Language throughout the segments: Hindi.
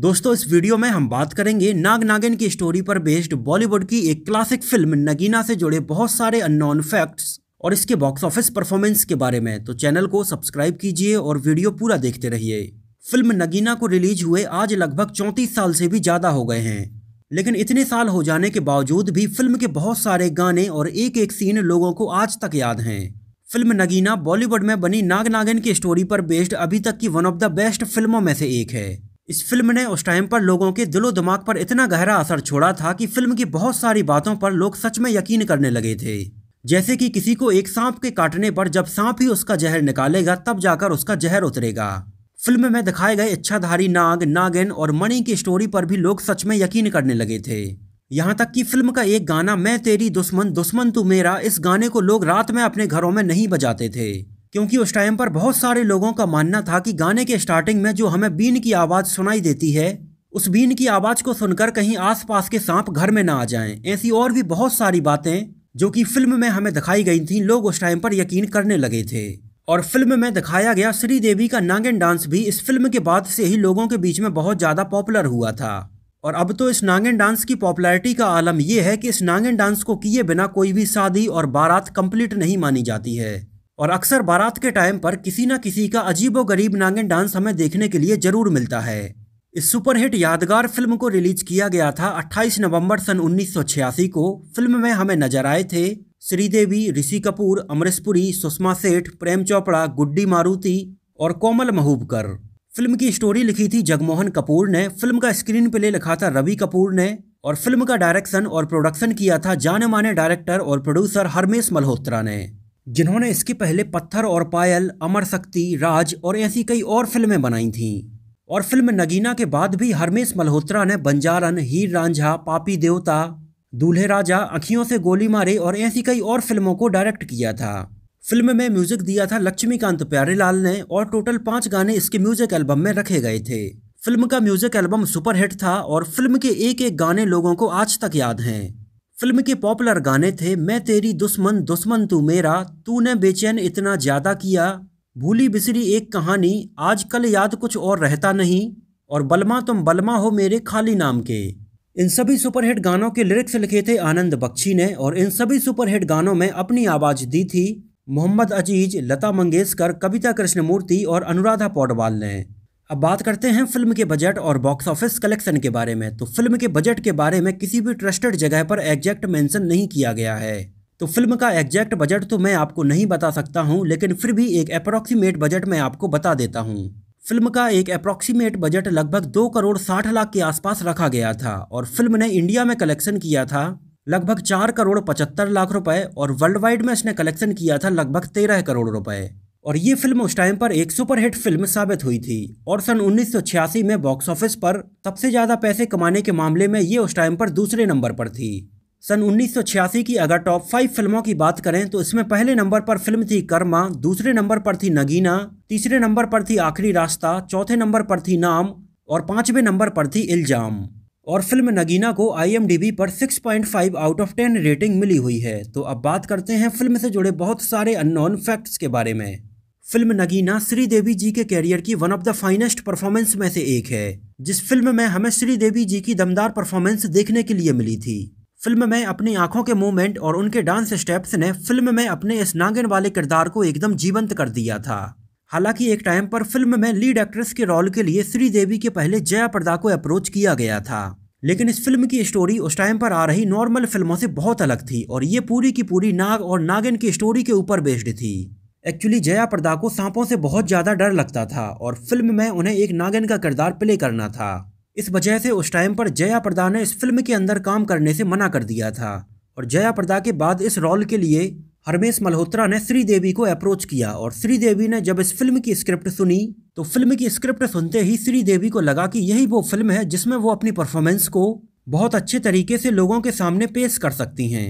दोस्तों इस वीडियो में हम बात करेंगे नाग नागिन की स्टोरी पर बेस्ड बॉलीवुड की एक क्लासिक फिल्म नगीना से जुड़े बहुत सारे अननोन फैक्ट्स और इसके बॉक्स ऑफिस परफॉर्मेंस के बारे में तो चैनल को सब्सक्राइब कीजिए और वीडियो पूरा देखते रहिए फिल्म नगीना को रिलीज हुए आज लगभग चौंतीस साल से भी ज़्यादा हो गए हैं लेकिन इतने साल हो जाने के बावजूद भी फिल्म के बहुत सारे गाने और एक एक सीन लोगों को आज तक याद हैं फिल्म नगीना बॉलीवुड में बनी नाग नागिन की स्टोरी पर बेस्ड अभी तक की वन ऑफ द बेस्ट फिल्मों में से एक है इस फिल्म ने उस टाइम पर लोगों के दिलो दिमाग पर इतना गहरा असर छोड़ा था कि फिल्म की बहुत सारी बातों पर लोग सच में यकीन करने लगे थे जैसे कि किसी को एक सांप के काटने पर जब सांप ही उसका जहर निकालेगा तब जाकर उसका जहर उतरेगा फिल्म में दिखाए गए इच्छाधारी नाग नागिन और मणि की स्टोरी पर भी लोग सच में यकीन करने लगे थे यहाँ तक कि फिल्म का एक गाना मैं तेरी दुश्मन दुश्मन तू मेरा इस गाने को लोग रात में अपने घरों में नहीं बजाते थे क्योंकि उस टाइम पर बहुत सारे लोगों का मानना था कि गाने के स्टार्टिंग में जो हमें बीन की आवाज़ सुनाई देती है उस बीन की आवाज़ को सुनकर कहीं आसपास के सांप घर में ना आ जाएं। ऐसी और भी बहुत सारी बातें जो कि फिल्म में हमें दिखाई गई थी लोग उस टाइम पर यकीन करने लगे थे और फिल्म में दिखाया गया श्रीदेवी का नागिन डांस भी इस फिल्म के बाद से ही लोगों के बीच में बहुत ज़्यादा पॉपुलर हुआ था और अब तो इस नागिन डांस की पॉपुलैरिटी का आलम यह है कि इस नागिन डांस को किए बिना कोई भी शादी और बारात कंप्लीट नहीं मानी जाती है और अक्सर बारात के टाइम पर किसी न किसी का अजीबो गरीब नांगन डांस हमें देखने के लिए जरूर मिलता है इस सुपरहिट यादगार फिल्म को रिलीज किया गया था 28 नवंबर सन उन्नीस को फिल्म में हमें नजर आए थे श्रीदेवी ऋषि कपूर अमरीश सुषमा सेठ प्रेम चोपड़ा गुड्डी मारुति और कोमल महूबकर फिल्म की स्टोरी लिखी थी जगमोहन कपूर ने फिल्म का स्क्रीन प्ले लिखा था रवि कपूर ने और फिल्म का डायरेक्शन और प्रोडक्शन किया था जाने माने डायरेक्टर और प्रोड्यूसर हरमेश मल्होत्रा ने जिन्होंने इसके पहले पत्थर और पायल अमर शक्ति राज और ऐसी कई और फिल्में बनाई थीं और फिल्म नगीना के बाद भी हरमेश मल्होत्रा ने बंजारन हीर रांझा पापी देवता दूल्हे राजा अखियों से गोली मारे और ऐसी कई और फिल्मों को डायरेक्ट किया था फिल्म में म्यूजिक दिया था लक्ष्मीकांत प्यारेलाल ने और टोटल पांच गाने इसके म्यूजिक एल्बम में रखे गए थे फिल्म का म्यूजिक एल्बम सुपरहिट था और फिल्म के एक एक गाने लोगों को आज तक याद हैं फिल्म के पॉपुलर गाने थे मैं तेरी दुश्मन दुश्मन तू मेरा तूने बेचैन इतना ज़्यादा किया भूली बिसरी एक कहानी आजकल याद कुछ और रहता नहीं और बलमा तुम बलमा हो मेरे खाली नाम के इन सभी सुपरहिट गानों के लिरिक्स लिखे थे आनंद बख्शी ने और इन सभी सुपरहिट गानों में अपनी आवाज़ दी थी मोहम्मद अजीज लता मंगेशकर कविता कृष्णमूर्ति और अनुराधा पौडवाल ने अब बात करते हैं फिल्म के बजट और बॉक्स ऑफिस कलेक्शन के बारे में तो फिल्म के बजट के बारे में किसी भी ट्रस्टेड जगह पर एग्जैक्ट मेंशन नहीं किया गया है तो फिल्म का एग्जैक्ट बजट तो मैं आपको नहीं बता सकता हूं लेकिन फिर भी एक अप्रॉक्सीमेट बजट मैं आपको बता देता हूं फिल्म का एक अप्रॉक्सीमेट बजट लगभग दो करोड़ साठ लाख के आसपास रखा गया था और फिल्म ने इंडिया में कलेक्शन किया था लगभग चार करोड़ पचहत्तर लाख रुपए और वर्ल्ड वाइड में इसने कलेक्शन किया था लगभग तेरह करोड़ रुपए और ये फिल्म उस टाइम पर एक सुपरहिट फिल्म साबित हुई थी और सन 1986 में बॉक्स ऑफिस पर सबसे ज़्यादा पैसे कमाने के मामले में ये उस टाइम पर दूसरे नंबर पर थी सन 1986 की अगर टॉप फाइव फिल्मों की बात करें तो इसमें पहले नंबर पर फिल्म थी कर्मा दूसरे नंबर पर थी नगीना तीसरे नंबर पर थी आखिरी रास्ता चौथे नंबर पर थी नाम और पांचवें नंबर पर थी इल्जाम और फिल्म नगीना को आई पर 6.5 आउट ऑफ 10 रेटिंग मिली हुई है तो अब बात करते हैं फिल्म से जुड़े बहुत सारे अननोन फैक्ट्स के बारे में फिल्म नगीना श्रीदेवी जी के कैरियर की one of the finest performance में से एक है जिस फिल्म में हमें श्रीदेवी जी की दमदार परफॉर्मेंस देखने के लिए मिली थी फिल्म में अपनी आंखों के मूवमेंट और उनके डांस स्टेप्स ने फिल्म में अपने इस नागिन वाले किरदार को एकदम जीवंत कर दिया था हालांकि एक टाइम पर फिल्म में लीड एक्ट्रेस के रोल के लिए श्रीदेवी के पहले जया प्रदा को अप्रोच किया गया था लेकिन इस फिल्म की स्टोरी उस टाइम पर आ रही नॉर्मल फिल्मों से बहुत अलग थी और ये पूरी की पूरी नाग और नागिन की स्टोरी के ऊपर बेस्ड थी एक्चुअली जया प्रदा को सांपों से बहुत ज़्यादा डर लगता था और फिल्म में उन्हें एक नागिन का किरदार प्ले करना था इस वजह से उस टाइम पर जया प्रदा ने इस फिल्म के अंदर काम करने से मना कर दिया था और जया प्रदा के बाद इस रोल के लिए हरमेश मल्होत्रा ने श्रीदेवी को अप्रोच किया और श्रीदेवी ने जब इस फिल्म की स्क्रिप्ट सुनी तो फिल्म की स्क्रिप्ट सुनते ही श्रीदेवी को लगा कि यही वो फिल्म है जिसमें वो अपनी परफॉर्मेंस को बहुत अच्छे तरीके से लोगों के सामने पेश कर सकती हैं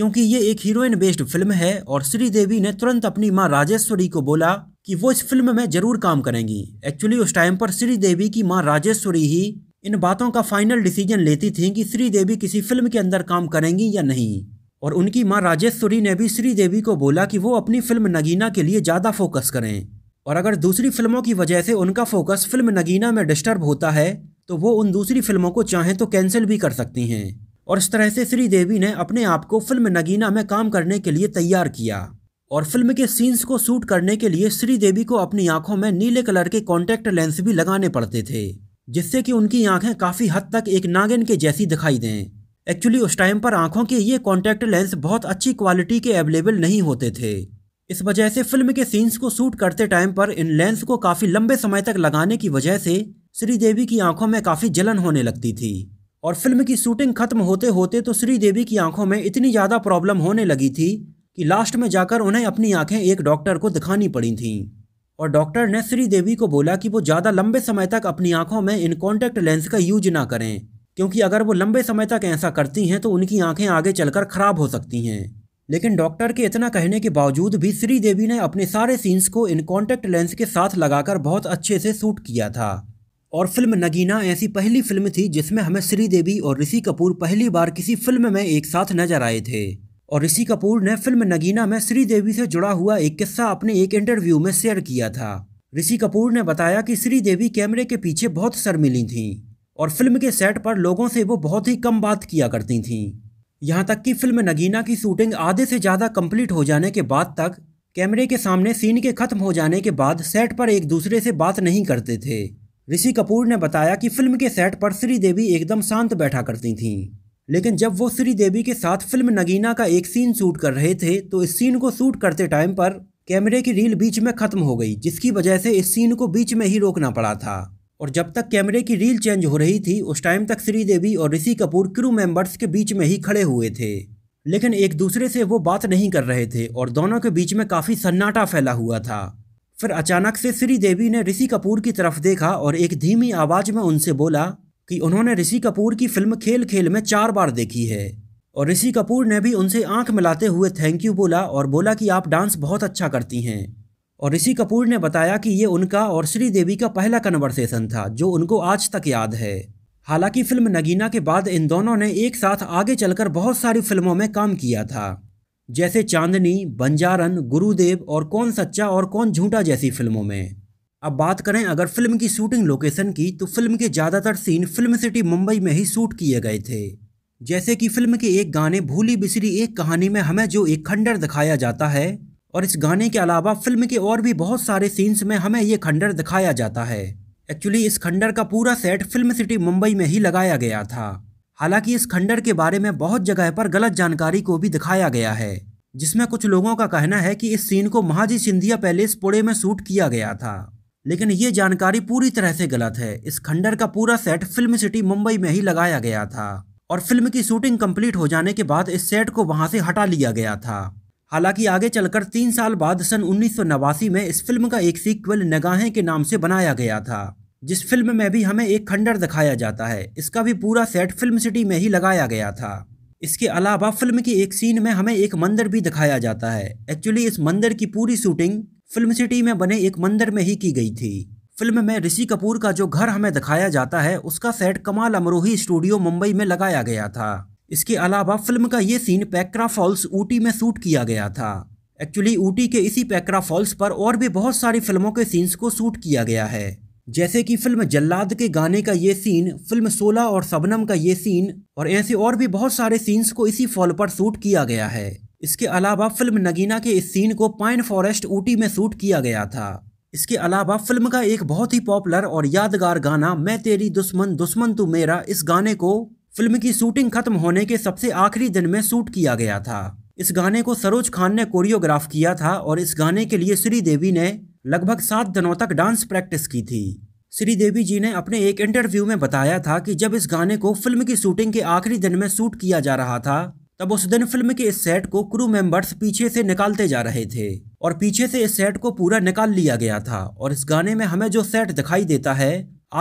क्योंकि ये एक हीरोइन बेस्ड फिल्म है और श्रीदेवी ने तुरंत अपनी माँ राजेश्वरी को बोला कि वो इस फिल्म में जरूर काम करेंगी एक्चुअली उस टाइम पर श्रीदेवी की माँ राजेश्वरी ही इन बातों का फाइनल डिसीजन लेती थी कि श्रीदेवी किसी फिल्म के अंदर काम करेंगी या नहीं और उनकी माँ राजेश्वरी ने भी श्रीदेवी को बोला कि वो अपनी फिल्म नगीना के लिए ज़्यादा फोकस करें और अगर दूसरी फिल्मों की वजह से उनका फोकस फिल्म नगीना में डिस्टर्ब होता है तो वो उन दूसरी फिल्मों को चाहें तो कैंसिल भी कर सकती हैं और इस तरह से श्रीदेवी ने अपने आप को फिल्म नगीना में काम करने के लिए तैयार किया और फिल्म के सीन्स को शूट करने के लिए श्रीदेवी को अपनी आंखों में नीले कलर के कॉन्टैक्ट लेंस भी लगाने पड़ते थे जिससे कि उनकी आंखें काफ़ी हद तक एक नागिन के जैसी दिखाई दें एक्चुअली उस टाइम पर आंखों के ये कॉन्टैक्ट लेंस बहुत अच्छी क्वालिटी के अवेलेबल नहीं होते थे इस वजह से फिल्म के सीन्स को शूट करते टाइम पर इन लेंस को काफ़ी लंबे समय तक लगाने की वजह से श्रीदेवी की आंखों में काफ़ी जलन होने लगती थी और फिल्म की शूटिंग खत्म होते होते तो श्रीदेवी की आंखों में इतनी ज़्यादा प्रॉब्लम होने लगी थी कि लास्ट में जाकर उन्हें अपनी आंखें एक डॉक्टर को दिखानी पड़ी थीं और डॉक्टर ने श्रीदेवी को बोला कि वो ज़्यादा लंबे समय तक अपनी आंखों में इन कॉन्टेक्ट लेंस का यूज ना करें क्योंकि अगर वो लंबे समय तक ऐसा करती हैं तो उनकी आंखें आगे चलकर खराब हो सकती हैं लेकिन डॉक्टर के इतना कहने के बावजूद भी श्रीदेवी ने अपने सारे सीन्स को इन कॉन्टेक्ट लेंस के साथ लगाकर बहुत अच्छे से शूट किया था और फिल्म नगीना ऐसी पहली फिल्म थी जिसमें हमें श्रीदेवी और ऋषि कपूर पहली बार किसी फिल्म में एक साथ नजर आए थे और ऋषि कपूर ने फिल्म नगीना में श्रीदेवी से जुड़ा हुआ एक किस्सा अपने एक इंटरव्यू में शेयर किया था ऋषि कपूर ने बताया कि श्रीदेवी कैमरे के पीछे बहुत शर्मिली थीं और फिल्म के सेट पर लोगों से वो बहुत ही कम बात किया करती थीं यहाँ तक कि फिल्म नगीना की शूटिंग आधे से ज़्यादा कंप्लीट हो जाने के बाद तक कैमरे के सामने सीन के ख़त्म हो जाने के बाद सेट पर एक दूसरे से बात नहीं करते थे ऋषि कपूर ने बताया कि फिल्म के सेट पर श्रीदेवी एकदम शांत बैठा करती थीं लेकिन जब वो श्रीदेवी के साथ फिल्म नगीना का एक सीन शूट कर रहे थे तो इस सीन को शूट करते टाइम पर कैमरे की रील बीच में ख़त्म हो गई जिसकी वजह से इस सीन को बीच में ही रोकना पड़ा था और जब तक कैमरे की रील चेंज हो रही थी उस टाइम तक श्रीदेवी और ऋषि कपूर क्रू मेंबर्स के बीच में ही खड़े हुए थे लेकिन एक दूसरे से वो बात नहीं कर रहे थे और दोनों के बीच में काफ़ी सन्नाटा फैला हुआ था फिर अचानक से श्री देवी ने ऋषि कपूर की तरफ देखा और एक धीमी आवाज में उनसे बोला कि उन्होंने ऋषि कपूर की फिल्म खेल खेल में चार बार देखी है और ऋषि कपूर ने भी उनसे आंख मिलाते हुए थैंक यू बोला और बोला कि आप डांस बहुत अच्छा करती हैं और ऋषि कपूर ने बताया कि ये उनका और श्रीदेवी का पहला कन्वर्सेशन था जो उनको आज तक याद है हालांकि फिल्म नगीना के बाद इन दोनों ने एक साथ आगे चलकर बहुत सारी फिल्मों में काम किया था जैसे चांदनी बंजारन गुरुदेव और कौन सच्चा और कौन झूठा जैसी फिल्मों में अब बात करें अगर फिल्म की शूटिंग लोकेशन की तो फिल्म के ज़्यादातर सीन फिल्म सिटी मुंबई में ही शूट किए गए थे जैसे कि फिल्म के एक गाने भूली बिसरी एक कहानी में हमें जो एक खंडर दिखाया जाता है और इस गाने के अलावा फिल्म के और भी बहुत सारे सीन्स में हमें ये खंडर दिखाया जाता है एक्चुअली इस खंडर का पूरा सेट फिल्म सिटी मुंबई में ही लगाया गया था हालांकि इस खंडर के बारे में बहुत जगह पर गलत जानकारी को भी दिखाया गया है जिसमें कुछ लोगों का कहना है कि इस सीन को महाजी सिंधिया पैलेस पुणे में शूट किया गया था लेकिन ये जानकारी पूरी तरह से गलत है इस खंडर का पूरा सेट फिल्म सिटी मुंबई में ही लगाया गया था और फिल्म की शूटिंग कंप्लीट हो जाने के बाद इस सेट को वहां से हटा लिया गया था हालांकि आगे चलकर तीन साल बाद सन उन्नीस में इस फिल्म का एक सीक्वल नगाहें के नाम से बनाया गया था जिस फिल्म में भी हमें एक खंडर दिखाया जाता है इसका भी पूरा सेट फिल्म सिटी में ही लगाया गया था इसके अलावा फिल्म की एक सीन में हमें एक मंदिर भी दिखाया जाता है एक्चुअली इस मंदिर की पूरी शूटिंग फिल्म सिटी में बने एक मंदिर में ही की गई थी फिल्म में ऋषि कपूर का जो घर हमें दिखाया जाता है उसका सेट कमाल अमरोही स्टूडियो मुंबई में लगाया गया था इसके अलावा फिल्म का ये सीन पैक्रा फॉल्स ऊटी में शूट किया गया था एक्चुअली ऊटी के इसी पैक्रा फॉल्स पर और भी बहुत सारी फिल्मों के सीन्स को शूट किया गया है जैसे कि फिल्म जल्लाद के गाने का ये सीन फिल्म सोला और सबनम का ये सीन और ऐसे और भी बहुत सारे सीन्स को इसी फॉल पर शूट किया गया है इसके अलावा फिल्म नगीना के इस सीन को पाइन फॉरेस्ट ऊटी में शूट किया गया था इसके अलावा फिल्म का एक बहुत ही पॉपुलर और यादगार गाना मैं तेरी दुश्मन दुश्मन तू मेरा इस गाने को फिल्म की शूटिंग खत्म होने के सबसे आखिरी दिन में शूट किया गया था इस गाने को सरोज खान ने कोरियोग्राफ किया था और इस गाने के लिए श्रीदेवी ने लगभग सात दिनों तक डांस प्रैक्टिस की थी श्रीदेवी जी ने अपने एक इंटरव्यू में बताया था कि जब इस गाने को फिल्म की शूटिंग के आखिरी दिन में शूट किया जा रहा था तब उस दिन फिल्म के इस सेट को क्रू मेंबर्स पीछे से निकालते जा रहे थे और पीछे से इस सेट को पूरा निकाल लिया गया था और इस गाने में हमें जो सेट दिखाई देता है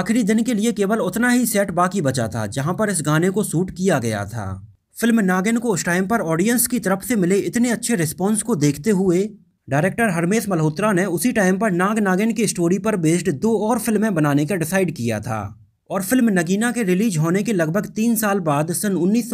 आखिरी दिन के लिए केवल उतना ही सेट बाकी बचा था जहां पर इस गाने को शूट किया गया था फिल्म नागिन को उस टाइम पर ऑडियंस की तरफ से मिले इतने अच्छे रिस्पॉन्स को देखते हुए डायरेक्टर हरमेश मल्होत्रा ने उसी टाइम पर नाग नागिन की स्टोरी पर बेस्ड दो और फिल्में बनाने का डिसाइड किया था और फिल्म नगीना के रिलीज होने के लगभग तीन साल बाद सन उन्नीस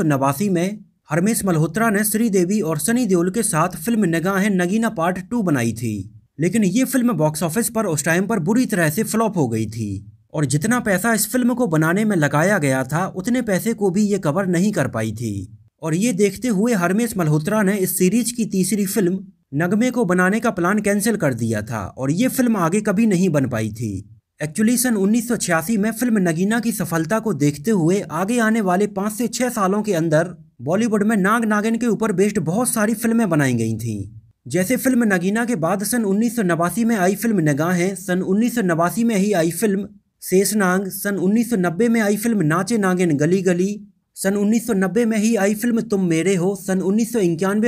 में हरमेश मल्होत्रा ने श्रीदेवी और सनी देओल के साथ film Nigahen Nagina part two बनाई थी लेकिन ये फिल्म बॉक्स ऑफिस पर उस टाइम पर बुरी तरह से फ्लॉप हो गई थी और जितना पैसा इस फिल्म को बनाने में लगाया गया था उतने पैसे को भी ये कवर नहीं कर पाई थी और ये देखते हुए हरमेश मल्होत्रा ने इस सीरीज की तीसरी फिल्म नगमे को बनाने का प्लान कैंसिल कर दिया था और ये फिल्म आगे कभी नहीं बन पाई थी एक्चुअली सन उन्नीस में फिल्म नगीना की सफलता को देखते हुए आगे आने वाले पाँच से छः सालों के अंदर बॉलीवुड में नाग नागिन के ऊपर बेस्ड बहुत सारी फिल्में बनाई गई थीं जैसे फिल्म नगीना के बाद सन उन्नीस में आई फिल्म नगाहें सन उन्नीस में ही आई फिल्म शेषनांग सन उन्नीस में आई फिल्म नाचे नागिन गली गली सन 1990 में ही आई फिल्म तुम मेरे हो सन उन्नीस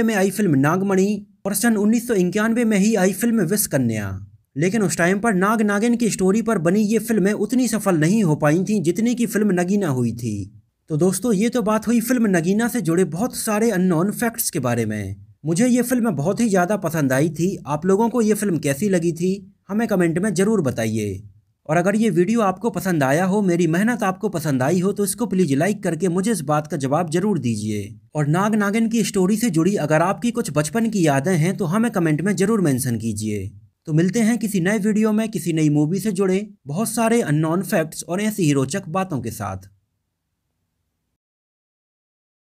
में आई फिल्म नागमणि और सन उन्नीस में ही आई फिल्म विस कन्या लेकिन उस टाइम पर नाग नागिन की स्टोरी पर बनी ये फिल्में उतनी सफल नहीं हो पाई थी जितनी की फिल्म नगीना हुई थी तो दोस्तों ये तो बात हुई फिल्म नगीना से जुड़े बहुत सारे अननोन फैक्ट्स के बारे में मुझे ये फिल्म बहुत ही ज़्यादा पसंद आई थी आप लोगों को ये फिल्म कैसी लगी थी हमें कमेंट में ज़रूर बताइए और अगर ये वीडियो आपको पसंद आया हो मेरी मेहनत आपको पसंद आई हो तो इसको प्लीज़ लाइक करके मुझे इस बात का जवाब जरूर दीजिए और नाग नागिन की स्टोरी से जुड़ी अगर आपकी कुछ बचपन की यादें हैं तो हमें कमेंट में ज़रूर मेंशन कीजिए तो मिलते हैं किसी नए वीडियो में किसी नई मूवी से जुड़े बहुत सारे अननोन फैक्ट्स और ऐसी ही रोचक बातों के साथ